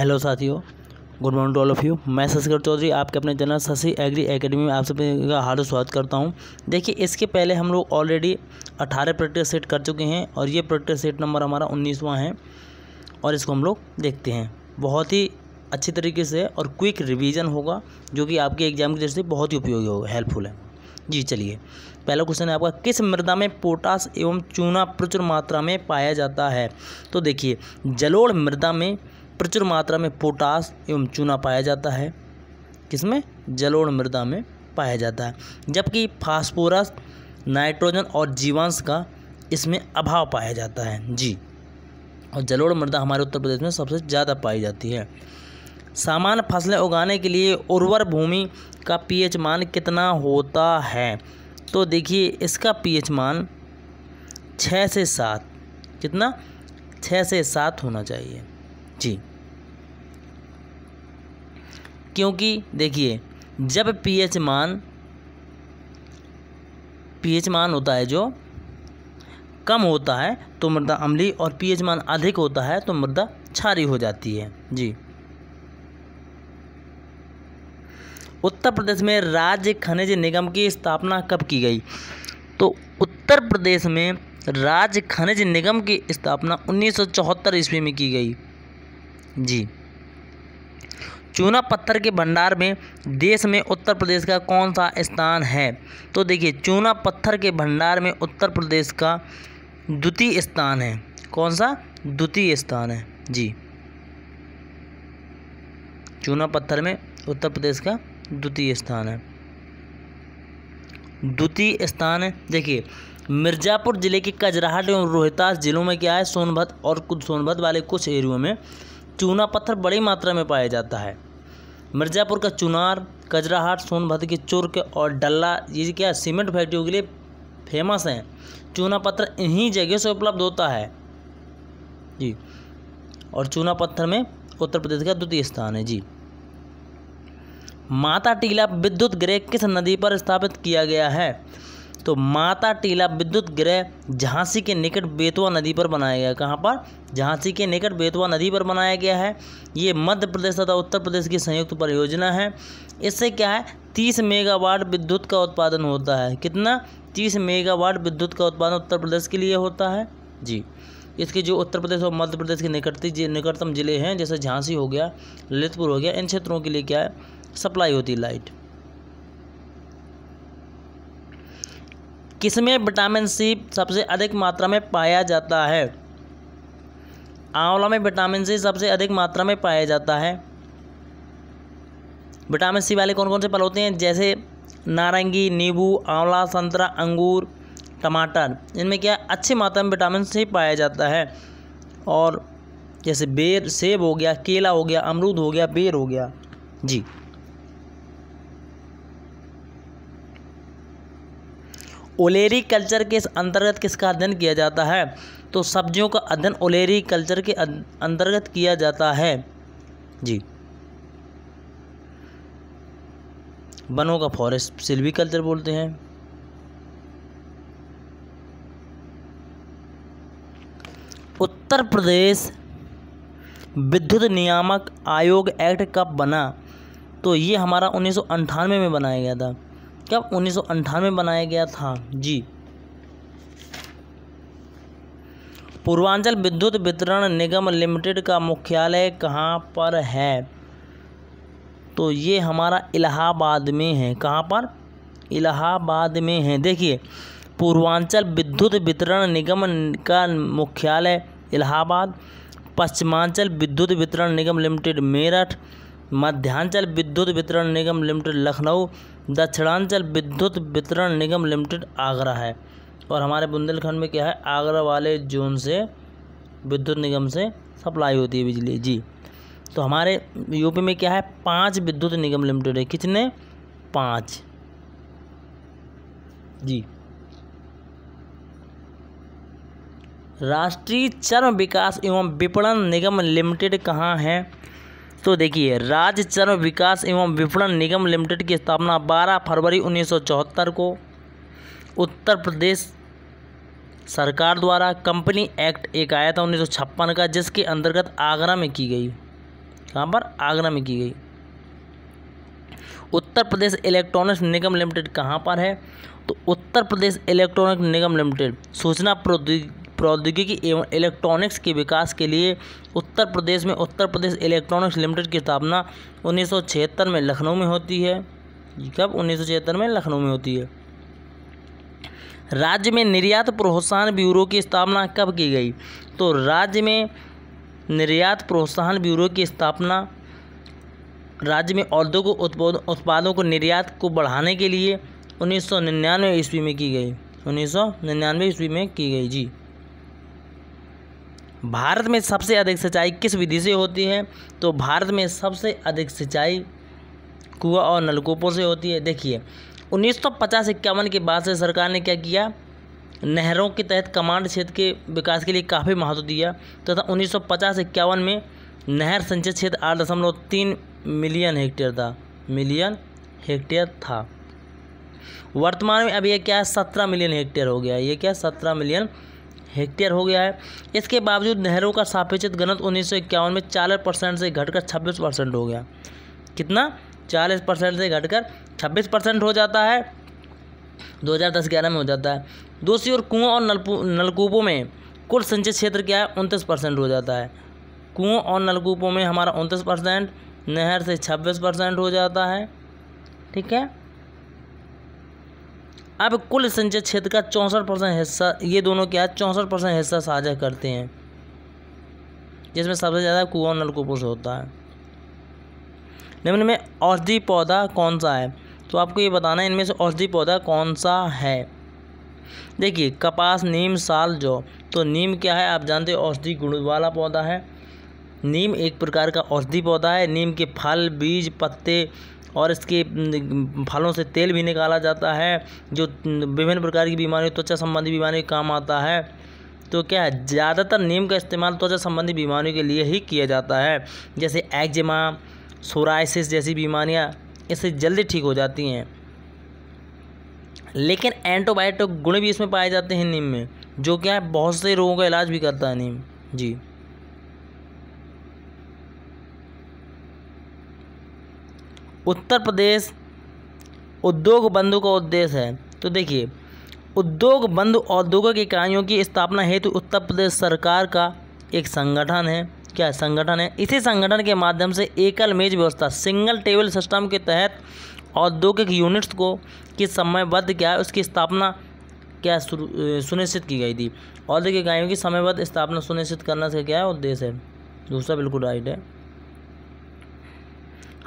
hello साथियों good morning to all of you मैं शशिकर चौधरी आपके अपने चैनल शशि एग्री एकेडमी में आप सभी का हार्दिक स्वागत करता हूं देखिए इसके पहले हम लोग ऑलरेडी 18 प्रैक्टिस सेट कर चुके हैं और ये प्रैक्टिस सेट नंबर हमारा उन्नीसवा है और इसको हम लोग देखते हैं बहुत ही अच्छी तरीके से और क्विक रिविज़न होगा जो कि आपके एग्जाम की दृष्टि बहुत ही उपयोगी होगा हेल्पफुल है जी चलिए पहला क्वेश्चन है आपका किस मृदा में पोटास एवं चूना प्रचुर मात्रा में पाया जाता है तो देखिए जलोड़ मृदा में प्रचुर मात्रा में पोटास एवं चूना पाया जाता है किसमें जलोढ़ मृदा में पाया जाता है जबकि फास्फोरस नाइट्रोजन और जीवांश का इसमें अभाव पाया जाता है जी और जलोढ़ मृदा हमारे उत्तर प्रदेश में सबसे ज़्यादा पाई जाती है सामान्य फसलें उगाने के लिए उर्वर भूमि का पीएच मान कितना होता है तो देखिए इसका पीएच मान छः से सात कितना छः से सात होना चाहिए जी क्योंकि देखिए जब पीएच मान पीएच मान होता है जो कम होता है तो मृदा अम्ली और पीएच मान अधिक होता है तो मृदा छारी हो जाती है जी उत्तर प्रदेश में राज्य खनिज निगम की स्थापना कब की गई तो उत्तर प्रदेश में राज्य खनिज निगम की स्थापना 1974 ईस्वी में की गई जी चूना पत्थर के भंडार में देश में उत्तर प्रदेश का कौन सा स्थान है तो देखिए चूना पत्थर के भंडार में उत्तर प्रदेश का द्वितीय स्थान है कौन सा द्वितीय स्थान है जी चूना पत्थर में उत्तर प्रदेश का द्वितीय स्थान है द्वितीय स्थान है देखिए मिर्ज़ापुर ज़िले के कजराहट एवं रोहतास ज़िलों में क्या है सोनभद्र और कुछ सोनभद्र वाले कुछ एरियो में चूना पत्थर बड़ी मात्रा में पाया जाता है मिर्ज़ापुर का चुनार कजराहाट सोनभद्र के चुर्क और डल्ला ये क्या सीमेंट फैक्ट्रियों के लिए फेमस हैं चूना पत्थर इन्हीं जगह से उपलब्ध होता है जी और चूना पत्थर में उत्तर प्रदेश का द्वितीय स्थान है जी माता टीला विद्युत गृह किस नदी पर स्थापित किया गया है तो माता टीला विद्युत गृह झांसी के निकट बेतवा नदी पर बनाया गया कहाँ पर झांसी के निकट बेतवा नदी पर बनाया गया है ये मध्य प्रदेश तथा उत्तर प्रदेश की संयुक्त परियोजना है इससे क्या है तीस मेगावाट विद्युत का उत्पादन होता है कितना तीस मेगावाट विद्युत का उत्पादन उत्तर प्रदेश के लिए होता है जी इसके जो उत्तर प्रदेश और मध्य प्रदेश के निकटती निकटतम जिले हैं जैसे झांसी हो गया ललितपुर हो गया इन क्षेत्रों के लिए क्या है सप्लाई होती है लाइट किसमें विटामिन सी सबसे अधिक मात्रा में पाया जाता है आंवला में विटामिन सी सबसे अधिक मात्रा में पाया जाता है विटामिन सी वाले कौन कौन से फल होते हैं जैसे नारंगी नींबू आंवला संतरा अंगूर टमाटर इनमें क्या अच्छी मात्रा में विटामिन सी पाया जाता है और जैसे बेर सेब हो गया केला हो गया अमरूद हो गया बेर हो गया जी ओलेरी कल्चर के अंतर्गत किसका अध्ययन किया जाता है तो सब्जियों का अध्ययन ओलेरी कल्चर के अं-, अंतर्गत किया जाता है जी वनों का फॉरेस्ट सिल्वी कल्चर बोलते हैं उत्तर प्रदेश विद्युत नियामक आयोग एक्ट कब बना तो ये हमारा उन्नीस में बनाया गया था कब उन्नीस में बनाया गया था जी पूर्वांचल विद्युत वितरण निगम लिमिटेड का मुख्यालय कहाँ पर है तो ये हमारा इलाहाबाद में है कहाँ पर इलाहाबाद में है देखिए पूर्वांचल विद्युत वितरण निगम का मुख्यालय इलाहाबाद पश्चिमांचल विद्युत वितरण निगम लिमिटेड मेरठ मध्यांचल विद्युत वितरण निगम लिमिटेड लखनऊ दक्षिणांचल विद्युत वितरण निगम लिमिटेड आगरा है और हमारे बुंदेलखंड में क्या है आगरा वाले जोन से विद्युत निगम से सप्लाई होती है बिजली जी तो हमारे यूपी में क्या है पांच विद्युत निगम लिमिटेड है कितने पाँच जी राष्ट्रीय चर्म विकास एवं विपणन निगम लिमिटेड कहाँ है तो देखिए राज्य चर्म विकास एवं विपणन निगम लिमिटेड की स्थापना 12 फरवरी 1974 को उत्तर प्रदेश सरकार द्वारा कंपनी एक्ट एक आया था उन्नीस का जिसके अंतर्गत आगरा में की गई कहाँ पर आगरा में की गई उत्तर प्रदेश इलेक्ट्रॉनिक्स निगम लिमिटेड कहाँ पर है तो उत्तर प्रदेश इलेक्ट्रॉनिक निगम लिमिटेड सूचना प्रौद्योगिक प्रौद्योगिकी एवं इलेक्ट्रॉनिक्स के विकास के लिए उत्तर प्रदेश में उत्तर प्रदेश इलेक्ट्रॉनिक्स लिमिटेड की स्थापना उन्नीस में लखनऊ में होती है कब उन्नीस में लखनऊ में होती है राज्य में निर्यात प्रोत्साहन ब्यूरो की स्थापना कब की गई तो राज्य में निर्यात प्रोत्साहन ब्यूरो की स्थापना राज्य में औद्योगिक उत्पादों को निर्यात को बढ़ाने के लिए 1999 ईस्वी में की गई 1999 ईस्वी में की गई जी भारत में सबसे अधिक सिंचाई किस विधि से होती है तो भारत में सबसे अधिक सिंचाई कुआ और नलकूपों से होती है देखिए उन्नीस सौ पचास इक्यावन के बाद से सरकार ने क्या किया नहरों के तहत कमांड क्षेत्र के विकास के लिए काफ़ी महत्व दिया तथा तो उन्नीस सौ पचास इक्यावन में नहर संचित क्षेत्र आठ दशमलव तीन मिलियन हेक्टेयर था मिलियन हेक्टेयर था वर्तमान में अब यह क्या है सत्रह मिलियन हेक्टेयर हो गया ये क्या सत्रह मिलियन हेक्टेयर हो गया है इसके बावजूद नहरों का सापेक्षित गणत उन्नीस में चालीस परसेंट से घटकर छब्बीस परसेंट हो गया कितना चालीस परसेंट से घटकर छब्बीस परसेंट हो जाता है 2010-11 में हो जाता है दूसरी ओर कुओं और नलकूपों में कुल संचित क्षेत्र क्या है उनतीस परसेंट हो जाता है कुओं और नलकूपों में हमारा उनतीस परसेंट नहर से छब्बीस परसेंट हो जाता है ठीक है अब कुल संचय क्षेत्र का चौंसठ परसेंट हिस्सा ये दोनों क्या है चौंसठ परसेंट हिस्सा साझा करते हैं जिसमें सबसे ज़्यादा कुआ नलकूपोष होता है निम्न में औषधि पौधा कौन सा है तो आपको ये बताना है इनमें से औषधि पौधा कौन सा है देखिए कपास नीम साल जौ तो नीम क्या है आप जानते हैं औषधि गुण वाला पौधा है नीम एक प्रकार का औषधि पौधा है नीम के फल बीज पत्ते और इसके फलों से तेल भी निकाला जाता है जो विभिन्न प्रकार की बीमारियों त्वचा संबंधी बीमारियों काम आता है तो क्या है ज़्यादातर नीम का इस्तेमाल त्वचा संबंधी बीमारियों के लिए ही किया जाता है जैसे एक्जिमा सोराइसिस जैसी बीमारियाँ इससे जल्दी ठीक हो जाती हैं लेकिन एंटोबायोटिक गुण भी इसमें पाए जाते हैं नीम में जो क्या है बहुत से रोगों का इलाज भी करता है नीम जी उत्तर प्रदेश उद्योग बंधु का उद्देश्य है तो देखिए उद्योग बंधु औद्योगिक इकाइयों की स्थापना हेतु उत्तर प्रदेश सरकार का एक संगठन है क्या संगठन है इसी संगठन के माध्यम से एकल मेज व्यवस्था सिंगल टेबल सिस्टम के तहत औद्योगिक यूनिट्स को कि समयबद्ध क्या है उसकी स्थापना क्या सुनिश्चित की गई थी औद्योगिक इकाइयों की समयबद्ध स्थापना सुनिश्चित करना से क्या उद्देश्य है दूसरा बिल्कुल राइट है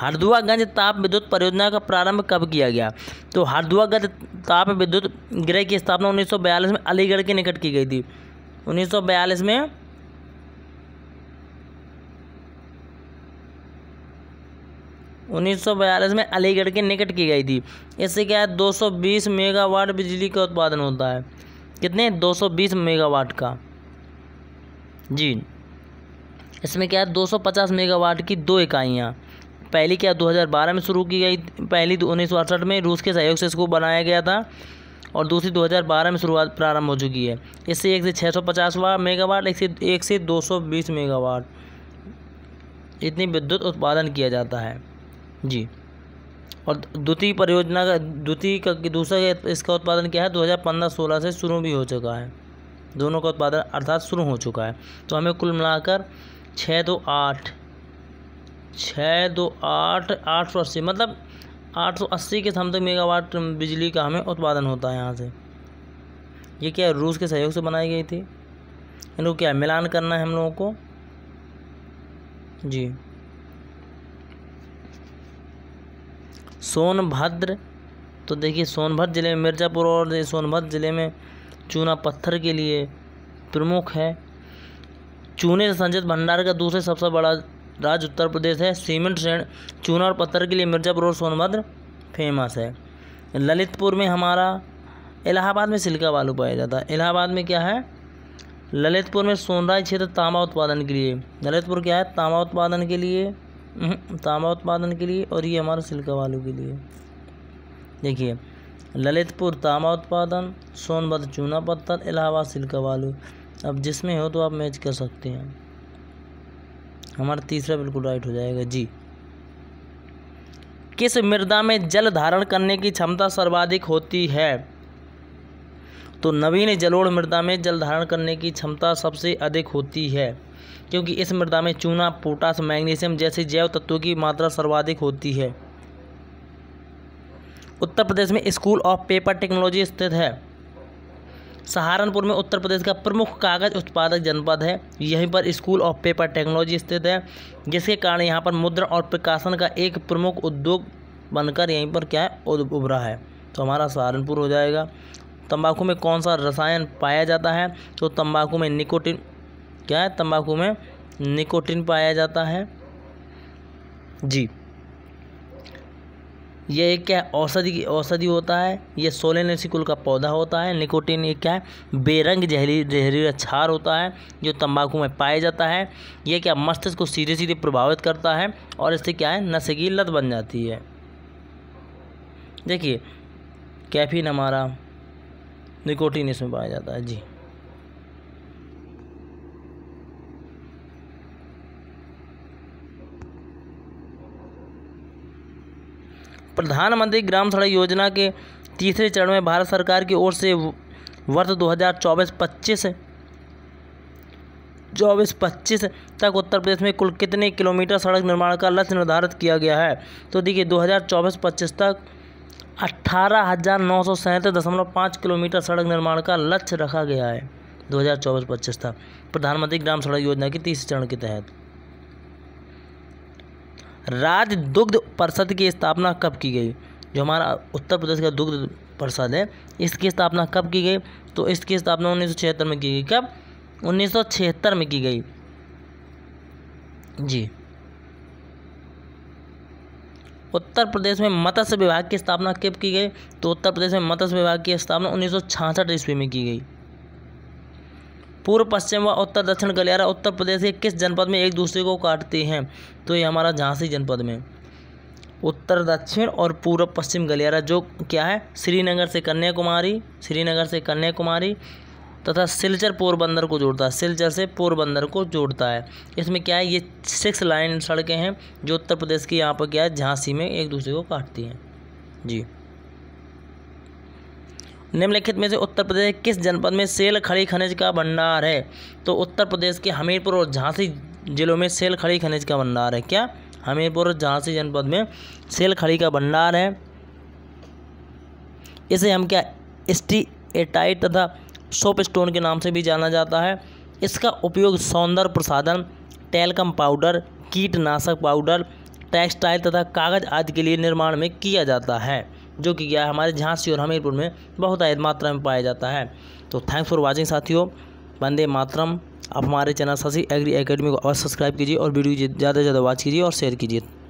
हरदुआगंज ताप विद्युत परियोजना का प्रारंभ कब किया गया तो हरदुआगंज ताप विद्युत गृह की स्थापना 1942 में अलीगढ़ के निकट की गई थी 1942 में उन्नीस में अलीगढ़ के निकट की गई थी इससे क्या है 220 मेगावाट बिजली का उत्पादन होता है कितने 220 मेगावाट का जी इसमें क्या है 250 मेगावाट की दो इकाइयाँ पहली क्या 2012 में शुरू की गई पहली उन्नीस में रूस के सहयोग से इसको बनाया गया था और दूसरी 2012 में शुरुआत प्रारंभ हो चुकी है इससे एक से छः मेगावाट एक से एक से दो मेगावाट इतनी विद्युत उत्पादन किया जाता है जी और द्वितीय परियोजना का द्वितीय का दूसरा इसका उत्पादन क्या है 2015-16 से शुरू भी हो चुका है दोनों का उत्पादन अर्थात शुरू हो चुका है तो हमें कुल मिलाकर छः दो आठ छः दो आठ आठ सौ अस्सी मतलब आठ सौ अस्सी के समथिंग मेगावाट बिजली का हमें उत्पादन होता है यहाँ से ये क्या रूस के सहयोग से बनाई गई थी इनको क्या मिलान करना है हम लोगों को जी सोनभद्र तो देखिए सोनभद्र ज़िले में मिर्ज़ापुर और सोनभद्र ज़िले में चूना पत्थर के लिए प्रमुख है चूने से संचित भंडार का दूसरे सबसे बड़ा राज्य उत्तर प्रदेश है सीमेंट श्रेण चूना और पत्थर के लिए मिर्जापुर और सोनभद्र फेमस है ललितपुर में हमारा इलाहाबाद में सिल्का बालू पाया जाता है इलाहाबाद में क्या है ललितपुर में सोनराय क्षेत्र तांबा उत्पादन के लिए ललितपुर क्या है तांबा उत्पादन के लिए हम्म, तांबा उत्पादन के लिए और ये हमारा सिल्का बालू के लिए देखिए ललितपुर तांबा उत्पादन सोनभद्र चूना पत्थर इलाहाबाद सिल्का बालू अब जिसमें हो तो आप मैच कर सकते हैं हमारा तीसरा बिल्कुल राइट हो जाएगा जी किस मृदा में जल धारण करने की क्षमता सर्वाधिक होती है तो नवीन जलोढ़ मृदा में जल धारण करने की क्षमता सबसे अधिक होती है क्योंकि इस मृदा में चूना पोटास मैग्नीशियम जैसे जैव तत्वों की मात्रा सर्वाधिक होती है उत्तर प्रदेश में स्कूल ऑफ पेपर टेक्नोलॉजी स्थित है सहारनपुर में उत्तर प्रदेश का प्रमुख कागज़ उत्पादक जनपद है यहीं पर स्कूल ऑफ पेपर टेक्नोलॉजी स्थित है जिसके कारण यहाँ पर मुद्रा और प्रकाशन का एक प्रमुख उद्योग बनकर यहीं पर क्या है उभरा है तो हमारा सहारनपुर हो जाएगा तंबाकू में कौन सा रसायन पाया जाता है तो तम्बाकू में निकोटिन क्या है तम्बाकू में निकोटिन पाया जाता है जी यह एक क्या औषधि औषधि होता है यह सोलेनेसी कुल का पौधा होता है निकोटीन एक क्या है बेरंग जहरी जहरीला क्षार होता है जो तंबाकू में पाया जाता है यह क्या मस्तिष्क को सीधे सीधे प्रभावित करता है और इससे क्या है नशे की लत बन जाती है देखिए कैफीन हमारा निकोटीन इसमें पाया जाता है जी प्रधानमंत्री ग्राम सड़क योजना के तीसरे चरण में भारत सरकार की ओर से वर्ष दो हज़ार चौबीस पच्चीस चौबीस पच्चीस तक उत्तर प्रदेश में कुल कितने किलोमीटर सड़क निर्माण का लक्ष्य निर्धारित किया गया है तो देखिए दो हज़ार चौबीस पच्चीस तक अट्ठारह हज़ार नौ सौ सैंतीस दशमलव पाँच किलोमीटर सड़क निर्माण का लक्ष्य रखा गया है दो हज़ार चौबीस पच्चीस तक प्रधानमंत्री ग्राम सड़क योजना के तीसरे चरण के तहत राज्य दुग्ध परिषद की स्थापना कब की गई जो हमारा उत्तर प्रदेश का दुग्ध परिषद है इसकी स्थापना कब की गई तो इसकी स्थापना उन्नीस में की गई कब उन्नीस में की गई जी उत्तर प्रदेश में मत्स्य विभाग की स्थापना कब की गई तो उत्तर प्रदेश में मत्स्य विभाग की स्थापना उन्नीस ईस्वी में की गई पूर्व पश्चिम व उत्तर दक्षिण गलियारा उत्तर प्रदेश के किस जनपद में एक दूसरे को काटते हैं तो ये हमारा झांसी जनपद में उत्तर दक्षिण और पूर्व पश्चिम गलियारा जो क्या है श्रीनगर से कन्याकुमारी श्रीनगर से कन्याकुमारी तथा सिलचर पोरबंदर को जोड़ता है सिलचर से पोरबंदर को जोड़ता है इसमें क्या है ये सिक्स लाइन सड़कें हैं जो उत्तर प्रदेश की यहाँ पर क्या है झांसी में एक दूसरे को काटती हैं जी निम्नलिखित में से उत्तर प्रदेश किस जनपद में सेल खड़ी खनिज का भंडार है तो उत्तर प्रदेश के हमीरपुर और झांसी जिलों में सेल खड़ी खनिज का भंडार है क्या हमीरपुर और झांसी जनपद में सेल खड़ी का भंडार है इसे हम क्या स्टी तथा सोप स्टोन के नाम से भी जाना जाता है इसका उपयोग सौंदर्य प्रसाधन टेलकम पाउडर कीटनाशक पाउडर टेक्सटाइल तथा कागज़ आदि के लिए निर्माण में किया जाता है जो कि क्या है हमारे झांसी और हमीरपुर में बहुत अधिक मात्रा में पाया जाता है तो थैंक्स फॉर वॉचिंग साथियों वंदे मातरम आप हमारे चैनल शशि एग्री एकेडमी को अवश्य सब्सक्राइब कीजिए और वीडियो ज़्यादा से ज़्यादा वॉच कीजिए और शेयर कीजिए